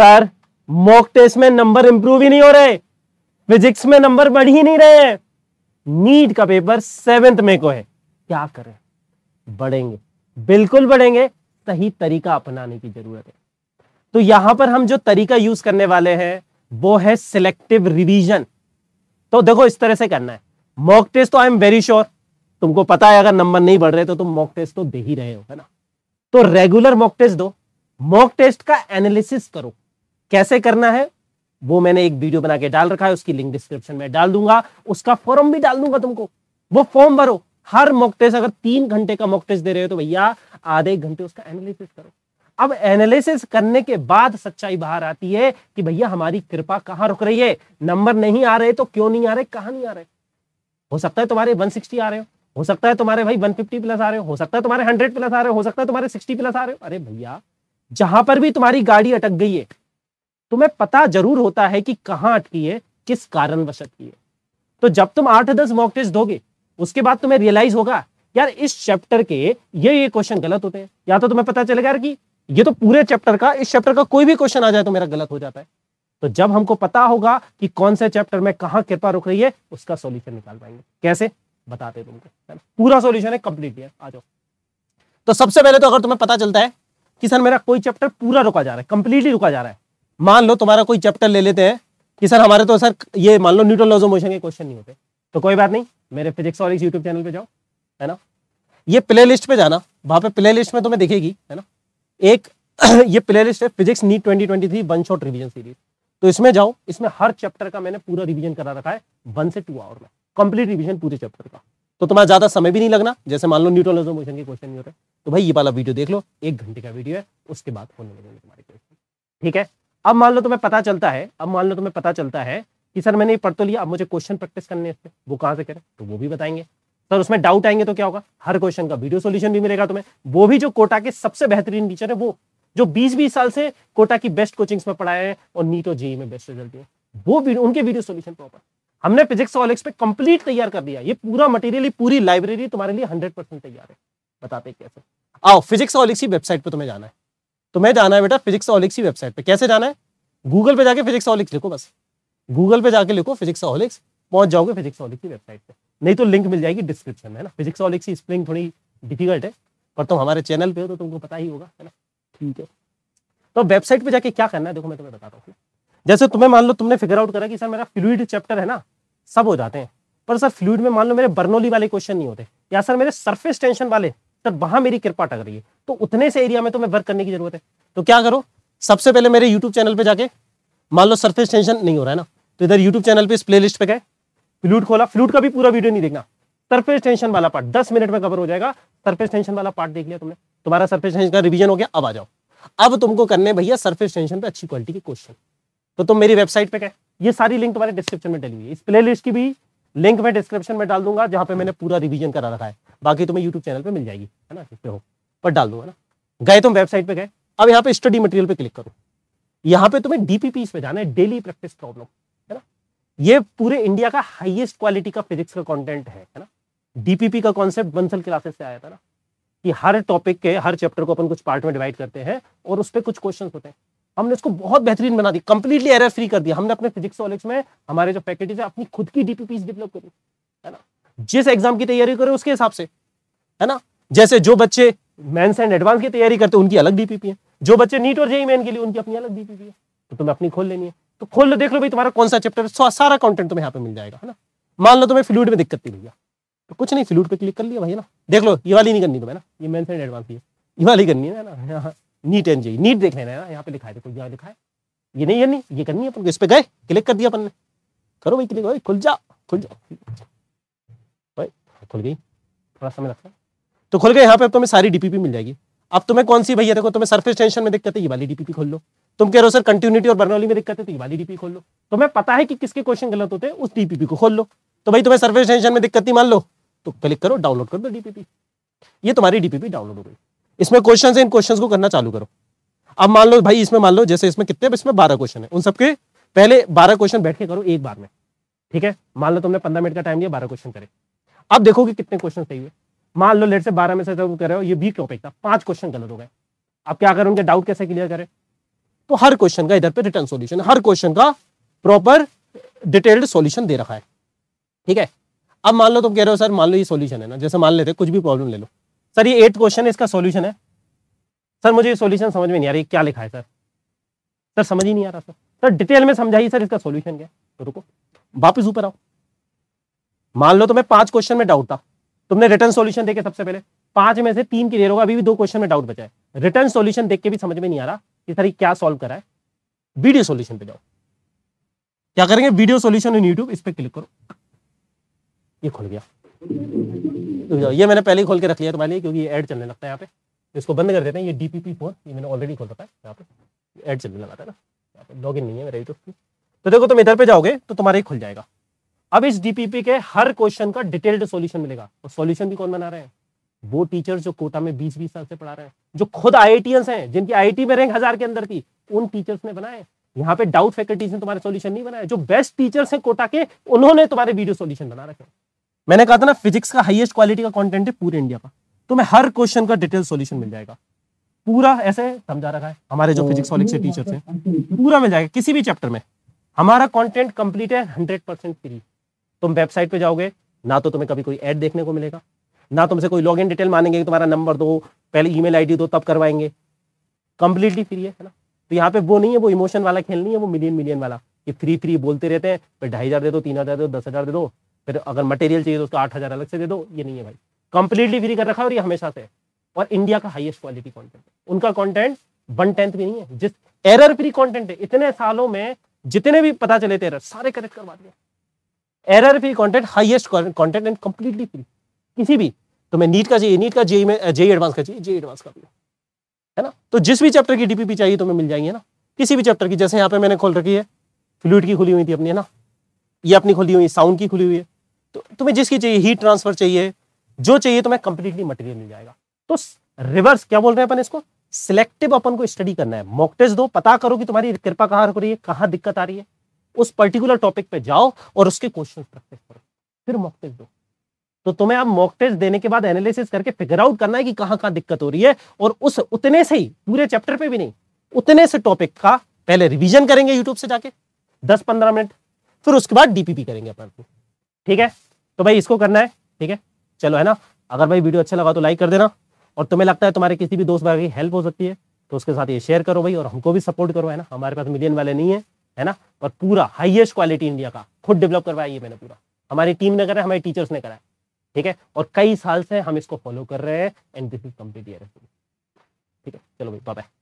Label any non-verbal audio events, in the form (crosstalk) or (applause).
पर mock test में number improve ही नहीं हो रहे फिजिक्स में नंबर बढ़ ही नहीं रहे हैं नीट का पेपर सेवेंथ में को है क्या करें बढ़ेंगे बिल्कुल बढ़ेंगे सही तरीका अपनाने की जरूरत है तो यहां पर हम जो तरीका यूज करने वाले हैं वो है सिलेक्टिव रिवीजन तो देखो इस तरह से करना है मॉक टेस्ट तो आई एम वेरी श्योर तुमको पता है अगर नंबर नहीं बढ़ रहे तो तुम मॉक टेस्ट तो दे ही रहे हो है ना तो रेगुलर मॉक टेस्ट दो मॉक टेस्ट का एनालिसिस करो कैसे करना है वो मैंने एक वीडियो बना के डाल रखा है उसकी लिंक डिस्क्रिप्शन में डाल दूंगा उसका फॉर्म भी डाल दूंगा तुमको वो फॉर्म भरो हर मॉक टेस्ट अगर तीन घंटे का मॉक टेस्ट दे रहे हो तो भैया आधे घंटे उसका एनालिसिस करो अब एनालिसिस करने के बाद सच्चाई बाहर आती है कि भैया हमारी कृपा कहां रुक रही है नंबर नहीं आ रहे तो क्यों नहीं आ रहे कहां नहीं आ रहे हो सकता है तुम्हारे 160 आ रहे हो हो सकता है तुम्हारे भाई 150 प्लस आ रहे हो हो सकता है तुम्हारे 100 प्लस आ रहे हो हो सकता है तुम्हारे 60 प्लस आ रहे हो अरे भैया जहां पर भी तुम्हारी गाड़ी अटक गई है तुम्हें पता जरूर होता है कि कहां अटकी है किस कारणवश अटकी है तो जब तुम आठ दस मॉक टेस्ट दोगे उसके बाद तुम्हें रियलाइज होगा यार इस चैप्टर के ये ये क्वेश्चन गलत होते हैं या तो तुम्हें पता चलेगा यार कि ये तो पूरे चैप्टर का इस चैप्टर का कोई भी क्वेश्चन आ जाए तो मेरा गलत हो जाता है तो जब हमको पता होगा कि कौन से चैप्टर में कहाँ कृपा रुक रही है उसका सोल्यूशन निकाल पाएंगे कैसे बताते तुमको पूरा सोल्यूशन है कंप्लीट है आ जाओ तो सबसे पहले तो अगर तुम्हें पता चलता है कि सर मेरा कोई चैप्टर पूरा रुका जा रहा है कंप्लीटली रुका जा रहा है मान लो तुम्हारा कोई चैप्टर ले लेते हैं कि सर हमारे तो सर ये मान लो न्यूट्रल लॉज ऑफ मोशन के क्वेश्चन नहीं होते तो कोई बात नहीं मेरे फिजिक्स और यूट्यूब चैनल पे जाओ है ना ये प्ले लिस्ट पर जाना वहाँ पर प्ले लिस्ट में तुम्हें दिखेगी है ना एक (clears throat) ये प्ले लिस्ट है physics NEET twenty twenty three one shot revision series तो इसमें जाओ इसमें हर चैप्टर का मैंने पूरा रिविजन करा रखा है वन से टू आवर में कंप्लीट रिविजन पूरे चैप्टर का तो तुम्हारा ज्यादा समय भी नहीं लगना जैसे मान लो न्यूट्रल लॉज ऑफ मोशन के क्वेश्चन नहीं होते तो भाई ये वाला वीडियो देख लो एक घंटे का वीडियो है उसके बाद होने लगेंगे तुम्हारे क्वेश्चन ठीक है अब मान लो तुम्हें पता चलता है अब मान लो तुम्हें पता चलता है कि सर मैंने ये पढ़ तो लिया अब मुझे क्वेश्चन प्रैक्टिस करने हैं वो कहाँ से करें तो वो भी बताएंगे सर उसमें डाउट आएंगे तो क्या होगा हर क्वेश्चन का वीडियो सोल्यूशन भी मिलेगा तुम्हें वो भी जो कोटा के सबसे बेहतरीन टीचर है वो जो बीस बीस साल से कोटा की बेस्ट कोचिंग्स में पढ़ाए हैं और नीट और जेई में बेस्ट रिजल्ट दिए वो वीडियो उनके वीडियो सोल्यूशन प्रॉपर हमने फिजिक्स और पे कंप्लीट तैयार कर दिया ये पूरा मटेरियल पूरी लाइब्रेरी तुम्हारे लिए हंड्रेड तैयार है बताते कैसे आओ फिजिक्स और की वेबसाइट पर तुम्हें जाना है तुम्हें जाना है बेटा फिजिक्स और की वेबसाइट पर कैसे जाना है गूगल पे जाके फिजिक्स ऑलिक्स लिखो बस गूगल पे जाके लिखो फिजिक्स ऑलिक्स पहुंच जाओगे फिजिक्स ऑलिक्स की वेबसाइट पे नहीं तो लिंक मिल जाएगी डिस्क्रिप्शन में ना फिजिक्स ऑलिक्स की स्प्रिंग थोड़ी डिफिकल्ट है पर तुम हमारे चैनल पे हो तो तुमको पता ही होगा है ना ठीक है तो वेबसाइट पे जाके क्या करना है देखो मैं तुम्हें बताता हूँ जैसे तुम्हें मान लो तुमने फिगर आउट करा कि सर मेरा फ्लूड चैप्टर है ना सब हो जाते हैं पर सर फ्लूड में मान लो मेरे बर्नोली वाले क्वेश्चन नहीं होते या सर मेरे सर्फेस टेंशन वाले सर वहां मेरी कृपा टक रही है तो उतने से एरिया में तुम्हें वर्क करने की जरूरत है तो क्या करो सबसे पहले मेरे यूट्यूब चैनल पे जाके मान लो सरफेस टेंशन नहीं हो रहा है ना तो इधर यूट्यूब चैनल पे इस प्लेलिस्ट पे गए फ्लूट खोला फ्लूट का भी पूरा वीडियो नहीं देखना सरफेस टेंशन वाला पार्ट दस मिनट में कवर हो जाएगा सरफेस टेंशन वाला पार्ट देख लिया तुमने तुम्हारा सर्फेस टेंशन का रिविजन हो गया अब आ जाओ अब तुमको करने भैया सरफेस टेंशन पर अच्छी क्वालिटी के क्वेश्चन तो तुम मेरी वेबसाइट पे गए ये सारी लिंक तुम्हारे डिस्क्रिप्शन में डली हुई है इस लिस्ट की भी लिंक मैं डिस्क्रिप्शन में डाल दूंगा जहां पे मैंने पूरा रिवीजन करा रखा है बाकी तुम्हें यूट्यूब चैनल पे मिल जाएगी है ना हो पर डाल दूंगा ना गए तुम वेबसाइट पे गए अब यहाँ पे स्टडी मटेरियल पे क्लिक करो यहाँ पे तुम्हें डीपीपीस पे जाना है डेली प्रैक्टिस प्रॉब्लम है ना ये पूरे इंडिया का हाईएस्ट क्वालिटी का फिजिक्स का कंटेंट है है ना डीपीपी का कॉन्सेप्ट बंसल क्लासेस से आया था ना कि हर टॉपिक के हर चैप्टर को अपन कुछ पार्ट में डिवाइड करते हैं और उस पर कुछ क्वेश्चन होते हैं हमने इसको बहुत बेहतरीन बना दी कंप्लीटली एरर फ्री कर दिया हमने अपने फिजिक्स कॉलेज में हमारे जो फैकल्टीज है अपनी खुद की डीपीपी डेवलप करी है ना जिस एग्जाम की तैयारी करो उसके हिसाब से है ना जैसे जो बच्चे मेंस एंड एडवांस की तैयारी करते उनकी अलग डीपीपी है जो बच्चे नीट और जेई मेन के लिए उनकी अपनी अलग डीपीपी है तो तुम्हें अपनी खोल लेनी है तो खोल लो देख लो भाई तुम्हारा कौन सा चैप्टर है सारा कॉन्टेंट तुम्हें यहाँ पे मिल जाएगा है ना मान लो तुम्हें फ्लूड में दिक्कत नहीं भैया तो कुछ नहीं फ्लूड पे क्लिक कर लिया भाई ना देख लो ये वाली नहीं करनी तुम्हें ना ये मेन्स एंड एडवांस की ये वाली करनी है ना यहाँ नीट एंड जेई नीट देख लेना यहाँ पे लिखा है देखो यहाँ लिखा है ये नहीं करनी ये करनी है अपन को इस पे गए क्लिक कर दिया अपन ने करो भाई क्लिक खुल जा खुल जा भाई खुल गई थोड़ा समय लगता है तो खोल के यहाँ पे तुम्हें सारी डीपीपी मिल जाएगी अब तुम्हें कौन सी भैया देखो तुम्हें सर्फेस टेंशन में दिक्कत है ये वाली डीपीपी खोल लो तुम कह रहे हो सर कंटिन्यूटी और बर्नौली में दिक्कत है तो ये वाली डीपी खोल लो तुम्हें पता है कि किसके क्वेश्चन गलत होते हैं उस डीपीपी को खोल लो तो भाई तुम्हें सर्फेस टेंशन में दिक्कत नहीं मान लो तो क्लिक करो डाउनलोड कर दो डीपीपी ये तुम्हारी डीपीपी डाउनलोड हो गई इसमें क्वेश्चन है इन क्वेश्चन को करना चालू करो अब मान लो भाई इसमें मान लो जैसे इसमें कितने इसमें बारह क्वेश्चन है उन सबके पहले बारह क्वेश्चन बैठ के करो एक बार में ठीक है मान लो तुमने पंद्रह मिनट का टाइम लिया बारह क्वेश्चन करे अब देखो कि कितने क्वेश्चन सही हुए मान लो लेट से बारह में से तुम तो कर रहे हो ये भी टॉपिक था पांच क्वेश्चन गलत हो गए आप क्या करें उनके डाउट कैसे क्लियर करें तो हर क्वेश्चन का इधर पे रिटर्न सोल्यूशन हर क्वेश्चन का प्रॉपर डिटेल्ड सोल्यूशन दे रखा है ठीक है अब मान लो तुम कह रहे हो सर मान लो ये सोल्यूशन है ना जैसे मान लेते कुछ भी प्रॉब्लम ले लो सर ये एट क्वेश्चन इसका सोल्यूशन है सर मुझे ये सोल्यूशन समझ में नहीं आ रही क्या लिखा है सर सर समझ ही नहीं आ रहा सर सर डिटेल में समझाइए सर इसका सोल्यूशन क्या रुको वापस ऊपर आओ मान लो तुम्हें पांच क्वेश्चन में डाउट था तुमने रिटर्न सोल्यूशन देखे सबसे पहले पांच में से तीन क्लियर होगा अभी भी दो क्वेश्चन में डाउट बचा है रिटर्न सोल्यूशन देख के भी समझ में नहीं आ रहा कि सर क्या सॉल्व करा है वीडियो सोल्यूशन पे जाओ क्या करेंगे वीडियो सोल्यूशन इन यूट्यूब इस पर क्लिक करो ये खुल गया तो ये मैंने पहले ही खोल के रख लिया तुम्हारे लिए क्योंकि एड चलने लगता है यहाँ पे इसको बंद कर देते हैं ये डी पी पी फोर ये मैंने ऑलरेडी खोल रखा है यहाँ पे एड चलने लगा था ना यहाँ पे लॉग इन नहीं है मेरा यूट्यूब तो देखो तुम इधर पे जाओगे तो तुम्हारा ही खुल जाएगा अब इस डीपीपी के हर क्वेश्चन का डिटेल्ड सॉल्यूशन मिलेगा और सॉल्यूशन भी कौन बना रहे हैं वो टीचर्स जो कोटा में बीस बीस साल से पढ़ा रहे हैं जो खुद आई हैं जिनकी आई में रैंक हजार के अंदर थी उन टीचर्स ने बनाए यहाँ पे डाउट फैकल्टीज ने तुम्हारे सोल्यूशन नहीं बनाया जो बेस्ट टीचर्स हैं कोटा के उन्होंने तुम्हारे वीडियो सोल्यूशन बना रखे मैंने कहा था ना फिजिक्स का हाइएस्ट क्वालिटी का कॉन्टेंट है पूरे इंडिया का तुम्हें हर क्वेश्चन का डिटेल सोल्यूशन मिल जाएगा पूरा ऐसे समझा रखा है हमारे जो फिजिक्स वाले टीचर्स हैं पूरा मिल जाएगा किसी भी चैप्टर में हमारा कंटेंट कंप्लीट है हंड्रेड परसेंट फ्री तुम वेबसाइट पे जाओगे ना तो तुम्हें कभी कोई ऐड देखने को मिलेगा ना तुमसे कोई लॉग इन डिटेल मानेंगे कि तुम्हारा नंबर दो पहले ईमेल आईडी दो तब करवाएंगे कंप्लीटली फ्री है ना तो यहाँ पे वो नहीं है वो इमोशन वाला खेल नहीं है वो मिलियन मिलियन वाला कि फ्री फ्री बोलते रहते हैं फिर ढाई हज़ार दे दो तीन हज़ार दे दो दस हज़ार दे दो फिर अगर मटेरियल चाहिए तो आठ हज़ार अलग से दे दो ये नहीं है भाई कंप्लीटली फ्री कर रखा है और ये हमेशा से और इंडिया का हाईएस्ट क्वालिटी कंटेंट है उनका कंटेंट वन टेंथ भी नहीं है जिस एरर फ्री कंटेंट है इतने सालों में जितने भी पता चले थे एरर सारे करेक्ट करवा दिया error free content highest content and completely free किसी भी तो मैं नीट का चाहिए नीट का जेई में जेई एडवांस का चाहिए जेई एडवांस का भी है ना तो जिस भी चैप्टर की डीपीपी चाहिए तो मैं मिल जाएंगे ना किसी भी चैप्टर की जैसे यहाँ पे मैंने खोल रखी है फ्लूड की खुली हुई थी अपनी है ना ये अपनी खुली हुई साउंड की खुली हुई है तो तुम्हें जिसकी चाहिए हीट ट्रांसफर चाहिए जो चाहिए तुम्हें कंप्लीटली मटेरियल मिल जाएगा तो रिवर्स क्या बोल रहे हैं अपन इसको सिलेक्टिव अपन को स्टडी करना है मॉक टेस्ट दो पता करो कि तुम्हारी कृपा कहाँ रुक रही है कहाँ दिक्कत आ रही है उस पर्टिकुलर टॉपिक पे जाओ और उसके क्वेश्चन प्रैक्टिस करो फिर मॉक टेस्ट दो तो तुम्हें आप मॉक टेस्ट देने के बाद एनालिसिस करके फिगर आउट करना है कि कहाँ कहाँ दिक्कत हो रही है और उस उतने से ही पूरे चैप्टर पे भी नहीं उतने से टॉपिक का पहले रिविजन करेंगे यूट्यूब से जाके दस पंद्रह मिनट फिर उसके बाद डीपीपी करेंगे अपन ठीक है तो भाई इसको करना है ठीक है चलो है ना अगर भाई वीडियो अच्छा लगा तो लाइक कर देना और तुम्हें लगता है तुम्हारे किसी भी दोस्त भाई की हेल्प हो सकती है तो उसके साथ ये शेयर करो भाई और हमको भी सपोर्ट करो है ना हमारे पास मिलियन वाले नहीं है है ना और पूरा हाईएस्ट क्वालिटी इंडिया का खुद डेवलप करवाया ये मैंने पूरा हमारी टीम ने करा हमारे टीचर्स ने करा ठीक है और कई साल से हम इसको फॉलो कर रहे हैं एंड दिस इज कम्प्लीट ठीक है चलो भाई बाय